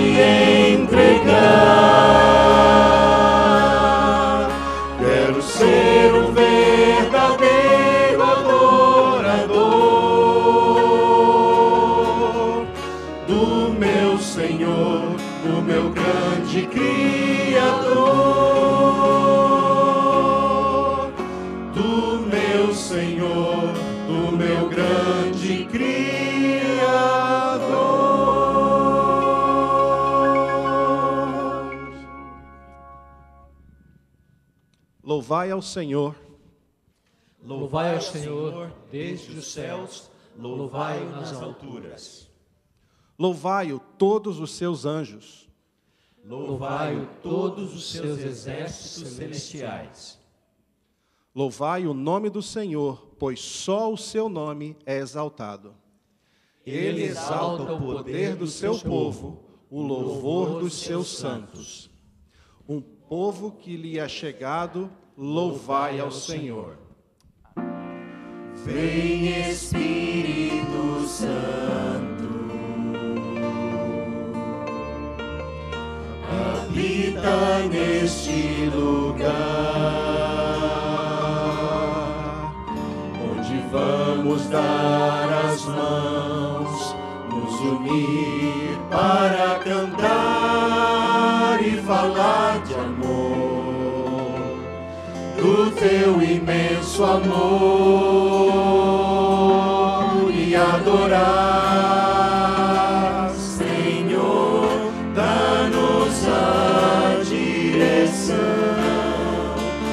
the Louvai ao Senhor. Louvai ao Senhor desde os céus, louvai-o nas alturas. Louvai-o todos os seus anjos. Louvai-o todos os seus exércitos celestiais. Louvai o nome do Senhor, pois só o seu nome é exaltado. Ele exalta o poder do seu povo, o louvor dos seus santos. Um povo que lhe é chegado louvai ao Senhor. Vem Espírito Santo, habita neste lugar, onde vamos dar as mãos, nos unir para cantar. teu imenso amor e adorar, Senhor, dá-nos a direção.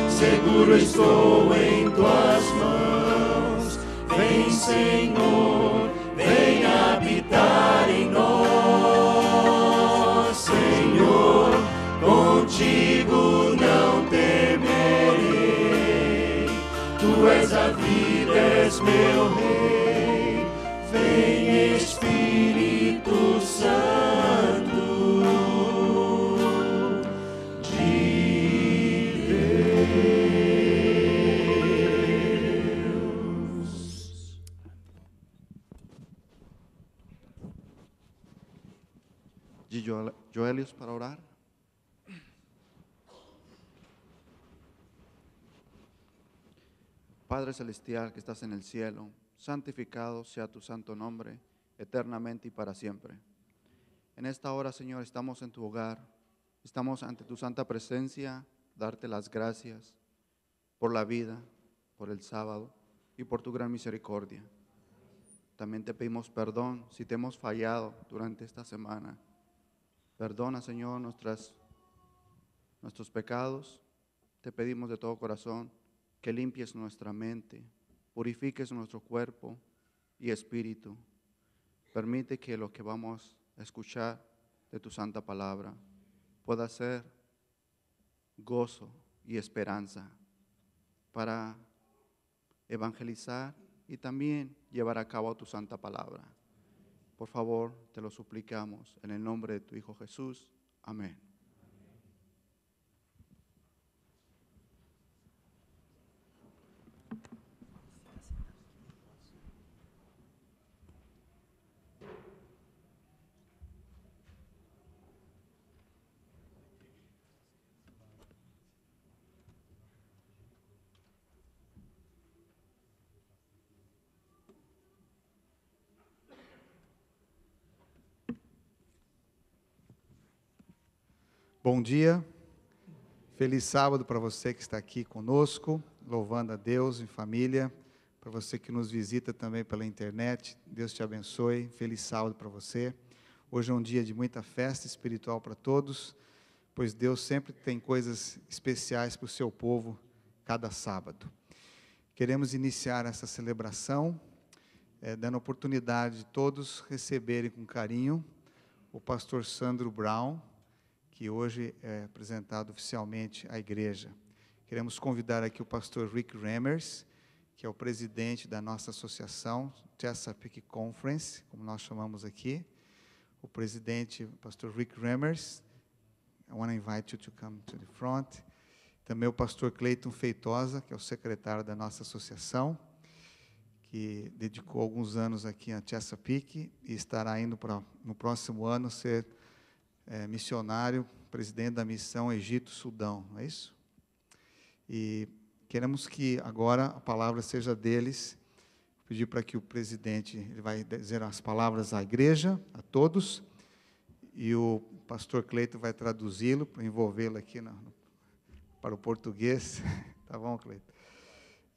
Seguro estou em tuas mãos, vem, Senhor, vem habitar em nós, Senhor, contigo. Tu és a vida, és meu Rei. Vem, Espírito Santo. de Deus. De para orar. Padre Celestial que estás en el cielo, santificado sea tu santo nombre, eternamente y para siempre. En esta hora, Señor, estamos en tu hogar, estamos ante tu santa presencia, darte las gracias por la vida, por el sábado y por tu gran misericordia. También te pedimos perdón si te hemos fallado durante esta semana. Perdona, Señor, nuestras, nuestros pecados. Te pedimos de todo corazón que limpies nuestra mente, purifiques nuestro cuerpo y espíritu. Permite que lo que vamos a escuchar de tu santa palabra pueda ser gozo y esperanza para evangelizar y también llevar a cabo tu santa palabra. Por favor, te lo suplicamos en el nombre de tu Hijo Jesús. Amén. Bom dia, feliz sábado para você que está aqui conosco, louvando a Deus em família, para você que nos visita também pela internet, Deus te abençoe, feliz sábado para você. Hoje é um dia de muita festa espiritual para todos, pois Deus sempre tem coisas especiais para o seu povo cada sábado. Queremos iniciar essa celebração, é, dando a oportunidade de todos receberem com carinho o pastor Sandro Brown, que hoje é apresentado oficialmente à igreja. Queremos convidar aqui o pastor Rick Remers, que é o presidente da nossa associação, Chesapeake Conference, como nós chamamos aqui. O presidente, o pastor Rick Remers. I want to invite you to come to the front. Também o pastor Cleiton Feitosa, que é o secretário da nossa associação, que dedicou alguns anos aqui na Chesapeake e estará indo para, no próximo ano ser é, missionário, presidente da missão Egito-Sudão, não é isso? E queremos que agora a palavra seja deles. Vou pedir para que o presidente ele vai dizer as palavras à igreja, a todos, e o pastor Cleito vai traduzi-lo, para envolvê-lo aqui na, para o português. tá bom, Cleito?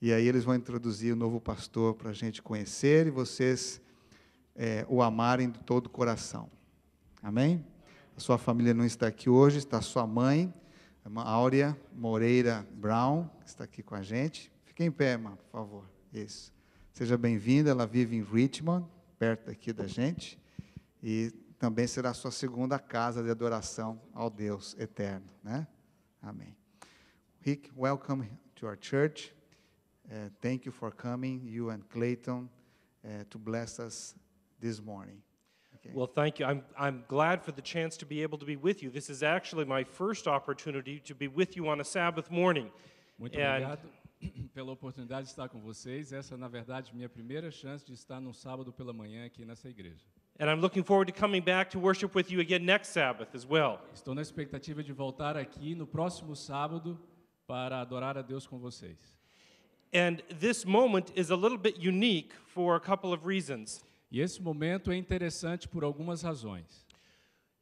E aí eles vão introduzir o novo pastor para a gente conhecer e vocês é, o amarem de todo o coração. Amém? sua família não está aqui hoje, está sua mãe, a Áurea Moreira Brown, que está aqui com a gente. Fique em pé, irmã, por favor. Isso. Seja bem-vinda, ela vive em Richmond, perto aqui da gente, e também será a sua segunda casa de adoração ao Deus eterno, né? Amém. Rick, welcome to our church. Uh, thank you for coming, you and Clayton, uh, to bless us this morning. King. Well, thank you. I'm, I'm glad for the chance to be able to be with you. This is actually my first opportunity to be with you on a Sabbath morning. Muito and obrigado pela oportunidade de estar com vocês. Essa, na verdade, minha primeira chance de estar num sábado pela manhã aqui nessa igreja. And I'm looking forward to coming back to worship with you again next Sabbath as well. Estou na expectativa de voltar aqui no próximo sábado para adorar a Deus com vocês. And this moment is a little bit unique for a couple of reasons. E esse momento é interessante por algumas razões.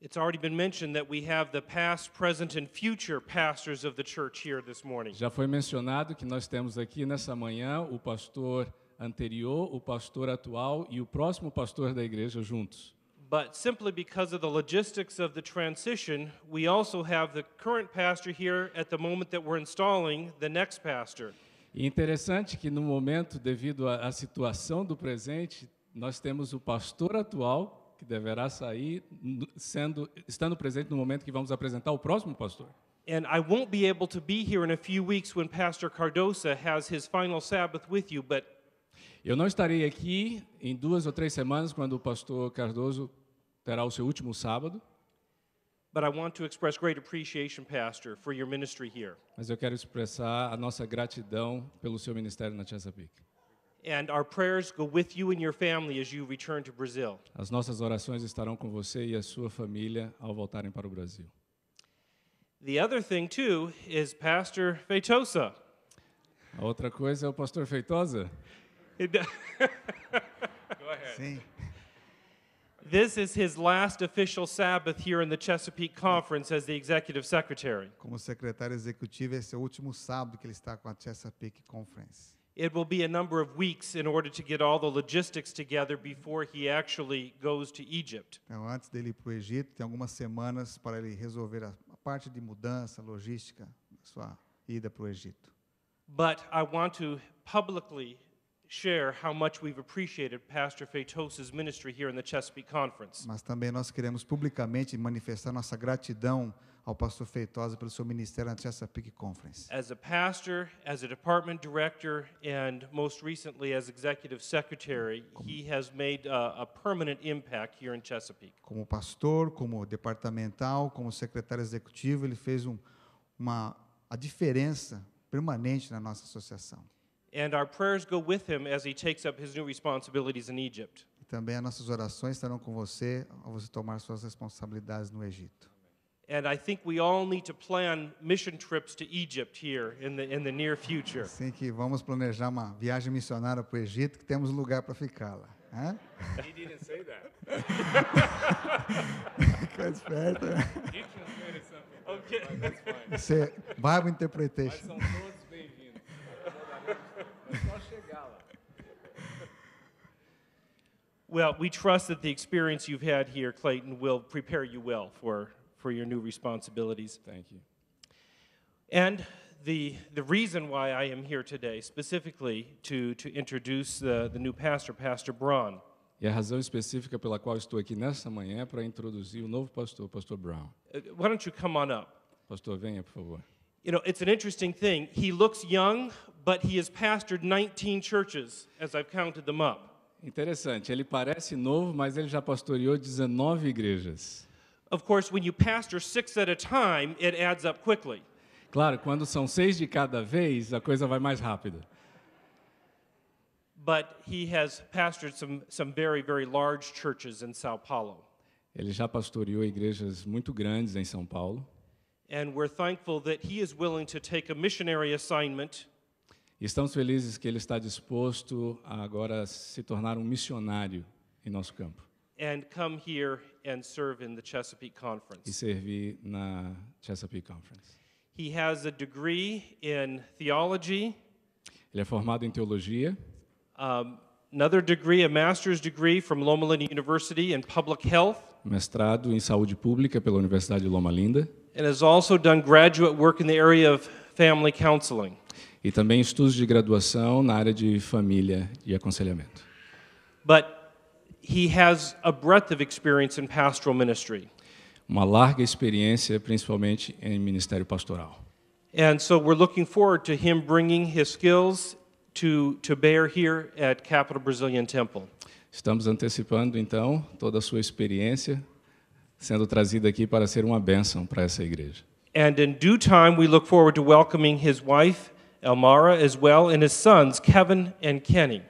It's already been mentioned that we have the past, present and future pastors of the church here this morning. Já foi mencionado que nós temos aqui nessa manhã o pastor anterior, o pastor atual e o próximo pastor da igreja juntos. But simply because of the logistics of the transition, we also have the current pastor here at the moment that we're installing the next pastor. E interessante que no momento, devido à situação do presente, nós temos o pastor atual, que deverá sair, sendo, estando presente no momento que vamos apresentar o próximo pastor. And I won't be able to be here in a few weeks when Pastor Cardosa has his final Sabbath with you, but eu não estarei aqui em duas ou três semanas quando o pastor Cardoso terá o seu último sábado. Pastor, Mas eu quero expressar a nossa gratidão pelo seu ministério na Chesapeake. and our prayers go with you and your family as you return to Brazil. As nossas orações estarão com você e a sua família ao voltarem para o Brasil. The other thing too is Pastor Feitosa. A outra coisa é o pastor Feitosa. go ahead. Sim. This is his last official Sabbath here in the Chesapeake Conference as the executive secretary. Como secretário executivo, esse é o último sábado que ele está com a Chesapeake Conference. it will be a number of weeks in order to get all the logistics together before he actually goes to Egypt. Então, antes dele ir para o Egito, tem algumas semanas para ele resolver a parte de mudança, logística sua ida para o Egito. But I want to publicly share how much we've appreciated Pastor Feitos's ministry here in the Chesapeake Conference. Mas também nós queremos publicamente manifestar nossa gratidão ao pastor Feitosa pelo seu ministério na Chesapeake Conference. As a pastor, as a department director, and most recently as executive secretary, he has made a, a permanent impact here in Chesapeake. Como pastor, como departamental, como secretário executivo, ele fez um, uma a diferença permanente na nossa associação. And our prayers go with him as he takes up his new responsibilities in Egypt. E também as nossas orações estarão com você ao você tomar suas responsabilidades no Egito. And I think we all need to plan mission trips to Egypt here in the, in the near future. Sim, que vamos planejar uma viagem missionária para o Egito, que temos lugar para ficá-la. He didn't say that. That's bad. He translated something. Okay. That's fine. Isso é Bible interpretation. Mas são todos bem-vindos. só chegar lá. Well, we trust that the experience you've had here, Clayton, will prepare you well for for your new responsibilities. Thank you. And the, the reason why I am here today, specifically to, to introduce the, the new pastor, Pastor Braun. E a razão específica pela qual estou aqui nessa manhã é para introduzir o novo pastor, Pastor Brown. Uh, why don't you come on up? Pastor, venha, por favor. You know, it's an interesting thing. He looks young, but he has pastored 19 churches as I've counted them up. Interessante, ele parece novo, mas ele já pastoreou 19 igrejas. Of course, when you pastor six at a time, it adds up quickly. Claro, quando são seis de cada vez, a coisa vai mais rápida. But he has pastored some, some very, very large churches in Sao Paulo. Ele já pastoreou igrejas muito grandes em São Paulo. And we're thankful that he is willing to take a missionary assignment. Estamos felizes que ele está disposto a agora se tornar um missionário em nosso campo and come here and serve in the Chesapeake e servir na Chesapeake Conference. He has a degree in theology, Ele é formado em teologia, um, another degree, a master's degree from Loma Linda University in public health, mestrado em saúde pública pela Universidade de Loma Linda and has also done graduate work in the area of family counseling. e também estudos de graduação na área de família e aconselhamento. But he has a breadth of experience in pastoral ministry. Uma larga experiência, principalmente em ministério pastoral. And so we're looking forward to him bringing his skills to, to bear here at Capital Brazilian Temple. Estamos antecipando então toda a sua experiência sendo trazida aqui para ser uma bênção para essa igreja. And in due time we look forward to welcoming his wife Elmara as well and his sons Kevin and Kenny.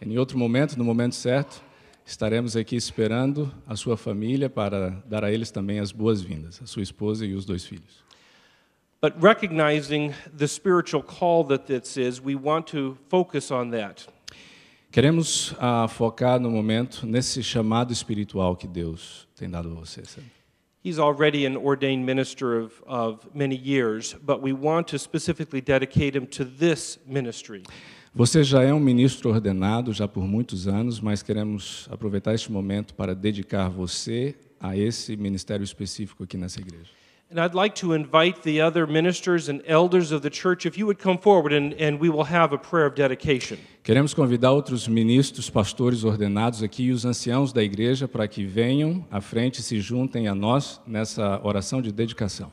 Em outro momento, no momento certo, Estaremos aqui esperando a sua família para dar a eles também as boas-vindas, a sua esposa e os dois filhos. But recognizing the spiritual call that this is, we want to focus on that. Queremos uh, focar no momento nesse chamado espiritual que Deus tem dado a você. He's already an ordained minister of, of many years, but we want to specifically dedicate him to this ministry. Você já é um ministro ordenado, já por muitos anos, mas queremos aproveitar este momento para dedicar você a esse ministério específico aqui nessa igreja. And I'd like to invite the other ministers and elders of the church if you would come forward and, and we will have a prayer of dedication. Queremos convidar outros ministros, pastores ordenados aqui e os anciãos da igreja para que venham à frente e se juntem a nós nessa oração de dedicação.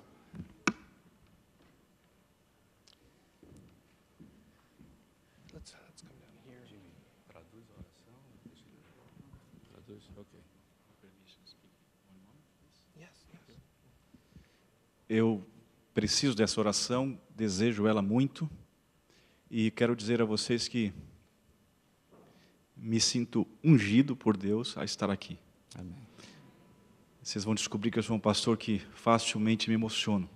Eu preciso dessa oração, desejo ela muito e quero dizer a vocês que me sinto ungido por Deus a estar aqui. Amém. Vocês vão descobrir que eu sou um pastor que facilmente me emociono,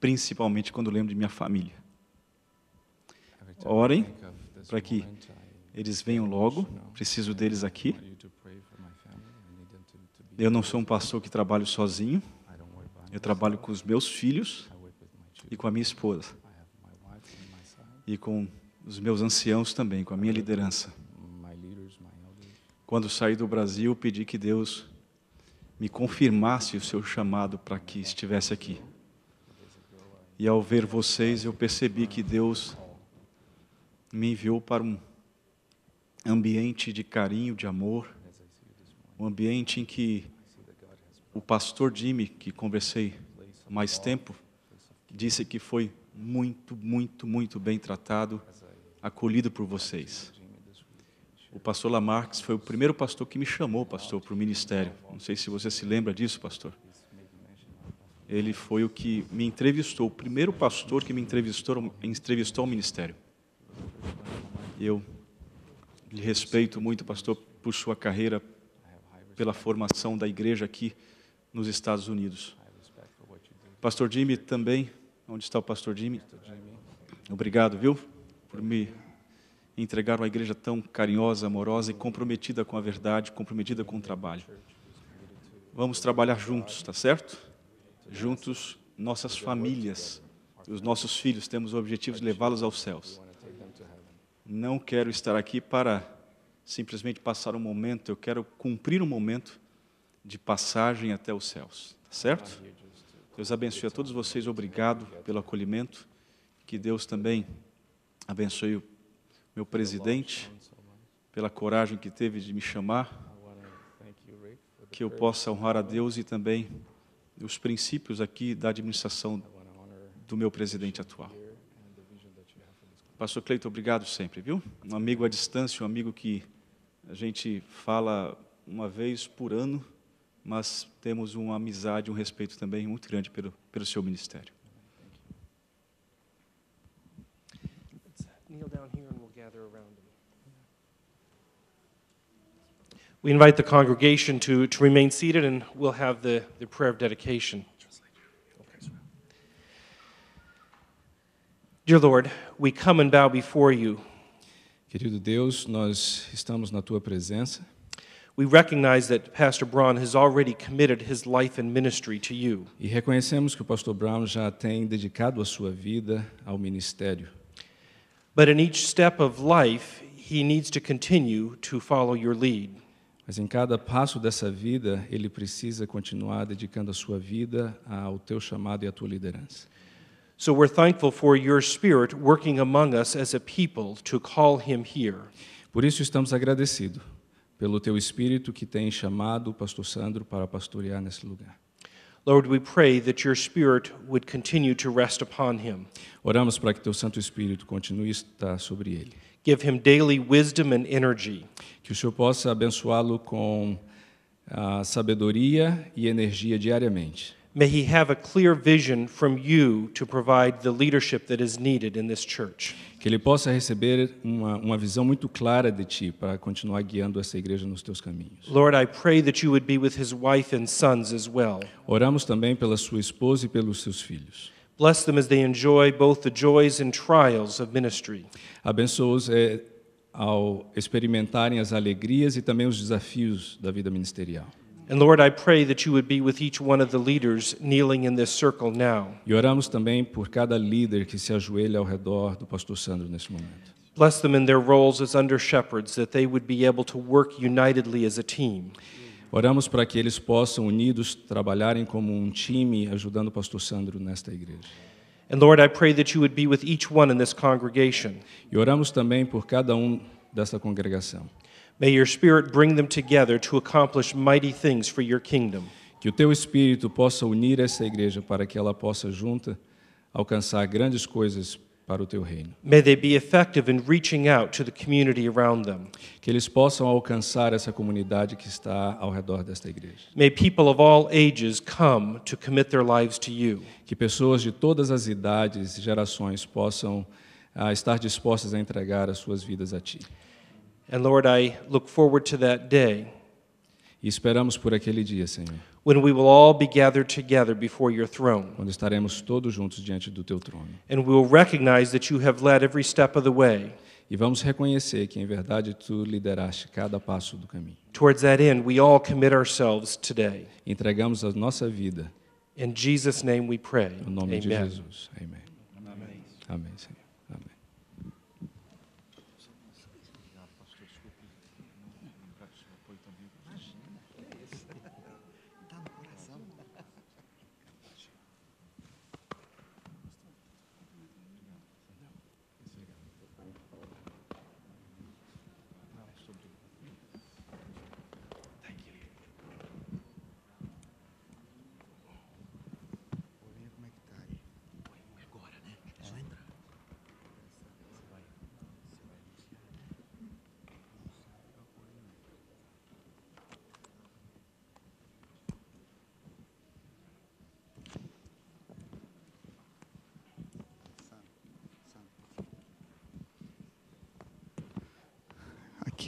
principalmente quando lembro de minha família. Orem para que eles venham logo, preciso deles aqui. Eu não sou um pastor que trabalho sozinho. Eu trabalho com os meus filhos e com a minha esposa. E com os meus anciãos também, com a minha liderança. Quando saí do Brasil, pedi que Deus me confirmasse o seu chamado para que estivesse aqui. E ao ver vocês, eu percebi que Deus me enviou para um ambiente de carinho, de amor, um ambiente em que o pastor Jimmy, que conversei há mais tempo, disse que foi muito, muito, muito bem tratado, acolhido por vocês. O pastor Lamarques foi o primeiro pastor que me chamou, pastor, para o ministério. Não sei se você se lembra disso, pastor. Ele foi o que me entrevistou, o primeiro pastor que me entrevistou, entrevistou ao ministério. Eu lhe respeito muito, pastor, por sua carreira, pela formação da igreja aqui nos Estados Unidos. Pastor Jimmy também. Onde está o pastor Jimmy? Obrigado, viu, por me entregar uma igreja tão carinhosa, amorosa e comprometida com a verdade, comprometida com o trabalho. Vamos trabalhar juntos, tá certo? Juntos, nossas famílias, e os nossos filhos, temos o objetivo de levá-los aos céus. Não quero estar aqui para simplesmente passar um momento, eu quero cumprir um momento de passagem até os céus. Tá certo? Deus abençoe a todos vocês. Obrigado pelo acolhimento. Que Deus também abençoe o meu presidente pela coragem que teve de me chamar. Que eu possa honrar a Deus e também os princípios aqui da administração do meu presidente atual. Pastor Cleiton, obrigado sempre, viu? Um amigo à distância, um amigo que a gente fala uma vez por ano mas temos uma amizade, um respeito também muito grande pelo, pelo seu ministério. We invite the congregation to, to remain seated and we'll have the, the prayer of dedication. Dear Lord, we come and bow before you. Querido Deus, nós estamos na tua presença. We recognize that Pastor Brown has already committed his life and ministry to you. E reconhecemos que o pastor Brown já tem dedicado a sua vida ao ministério. But in each step of life, he needs to continue to follow your lead. Mas em cada passo dessa vida, ele precisa continuar dedicando a sua vida ao teu chamado e à tua liderança. So we're thankful for your spirit working among us as a people to call him here. Por isso estamos agradecidos pelo teu espírito que tem chamado o pastor Sandro para pastorear nesse lugar. Lord, we pray that your spirit would continue to rest upon him. Oramos para que teu Santo Espírito continue a estar sobre ele. Give him daily wisdom and energy. Que o Senhor possa abençoá-lo com ah, sabedoria e energia diariamente. May he have a clear vision from you to provide the leadership that is needed in this church. Que ele possa receber uma, uma visão muito clara de ti para continuar guiando essa igreja nos teus caminhos. Lord, I pray that you would be with his wife and sons as well. Oramos também pela sua esposa e pelos seus filhos. Bless them as they enjoy both the joys and trials of ministry. abençoe os eh, ao experimentarem as alegrias e também os desafios da vida ministerial. And Lord, I pray that you would be with each one of the leaders kneeling in this circle now. E oramos também por cada líder que se ajoelha ao redor do pastor Sandro nesse momento. Bless them in their roles as under shepherds that they would be able to work unitedly as a team. Oramos para que eles possam unidos trabalharem como um time ajudando o pastor Sandro nesta igreja. And Lord, I pray that you would be with each one in this congregation. E oramos também por cada um desta congregação. May your spirit bring them together to accomplish mighty things for your kingdom. Que o teu espírito possa unir essa igreja para que ela possa junta alcançar grandes coisas para o teu reino. May they be effective in reaching out to the community around them. Que eles possam alcançar essa comunidade que está ao redor desta igreja. May people of all ages come to commit their lives to you. Que pessoas de todas as idades e gerações possam ah, estar dispostas a entregar as suas vidas a ti. And Lord, I look forward to that day. E esperamos por aquele dia, Senhor. When we will all be gathered together before your throne. Quando estaremos todos juntos diante do teu trono. And we will recognize that you have led every step of the way. E vamos reconhecer que em verdade tu lideraste cada passo do caminho. Towards that end, we all commit ourselves today. Entregamos a nossa vida. In Jesus name we pray. No nome Amen. de Jesus. Amém. Amém. Amém,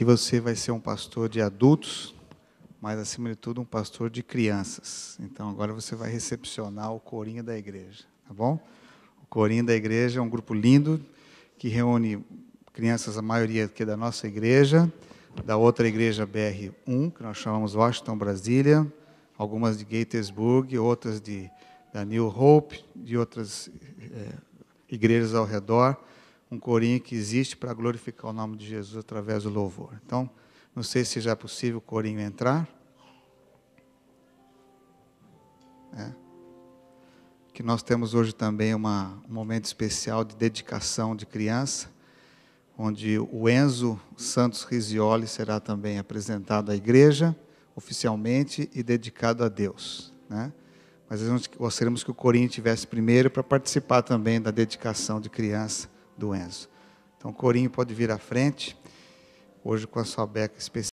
que você vai ser um pastor de adultos, mas acima de tudo um pastor de crianças. Então agora você vai recepcionar o corinho da igreja, tá bom? O corinho da igreja é um grupo lindo que reúne crianças, a maioria aqui da nossa igreja, da outra igreja BR1, que nós chamamos Washington Brasília, algumas de Gettysburg, outras de da New Hope, de outras é, igrejas ao redor um corinho que existe para glorificar o nome de Jesus através do louvor. Então, não sei se já é possível o corinho entrar. É. Que nós temos hoje também uma, um momento especial de dedicação de criança, onde o Enzo Santos Risioli será também apresentado à igreja oficialmente e dedicado a Deus. Né? Mas nós gostaríamos que o Corinho tivesse primeiro para participar também da dedicação de criança do Enzo. Então, Corinho pode vir à frente, hoje com a sua beca especial.